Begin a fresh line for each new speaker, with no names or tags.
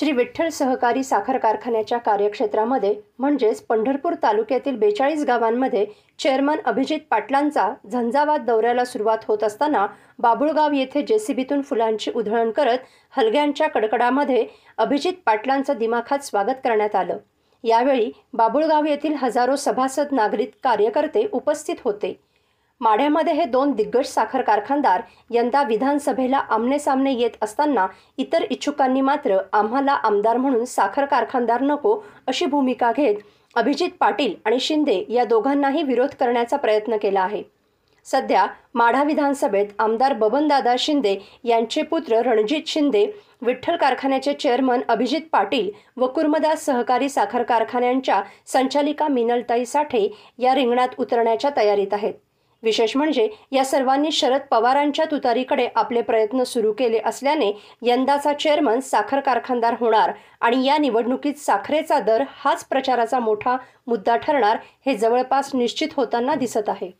श्री विठ्ठल सहकारी साखर कारखान्याच्या कार्यक्षेत्रामध्ये म्हणजेच पंढरपूर तालुक्यातील बेचाळीस गावांमध्ये चेअरमन अभिजित पाटलांचा झंझावात दौऱ्याला सुरुवात होत असताना बाबुळगाव येथे जेसीबीतून फुलांची उधळण करत हलग्यांच्या कडकडामध्ये अभिजित पाटलांचं दिमाखात स्वागत करण्यात आलं यावेळी बाबुळगाव येथील हजारो सभासद नागरिक कार्यकर्ते उपस्थित होते माढ्यामध्ये हे दोन दिग्गज साखर कारखानदार यंदा विधानसभेला आमनेसामने येत असताना इतर इच्छुकांनी मात्र आम्हाला आमदार म्हणून साखर कारखानदार नको अशी भूमिका घेत अभिजित पाटील आणि शिंदे या दोघांनाही विरोध करण्याचा प्रयत्न केला आहे सध्या माढा विधानसभेत आमदार बबनदादा शिंदे यांचे पुत्र रणजित शिंदे विठ्ठल कारखान्याचे चेअरमन अभिजित पाटील व कुर्मदास सहकारी साखर कारखान्यांच्या संचालिका मिनलताई साठे या रिंगणात उतरण्याच्या तयारीत आहेत विशेष म्हणजे या सर्वांनी शरद पवारांच्या तुतारीकडे आपले प्रयत्न सुरू केले असल्याने यंदाचा चेअरमन साखर कारखानदार होणार आणि या निवडणुकीत साखरेचा दर हाच प्रचाराचा मोठा मुद्दा ठरणार हे जवळपास निश्चित होताना दिसत आहे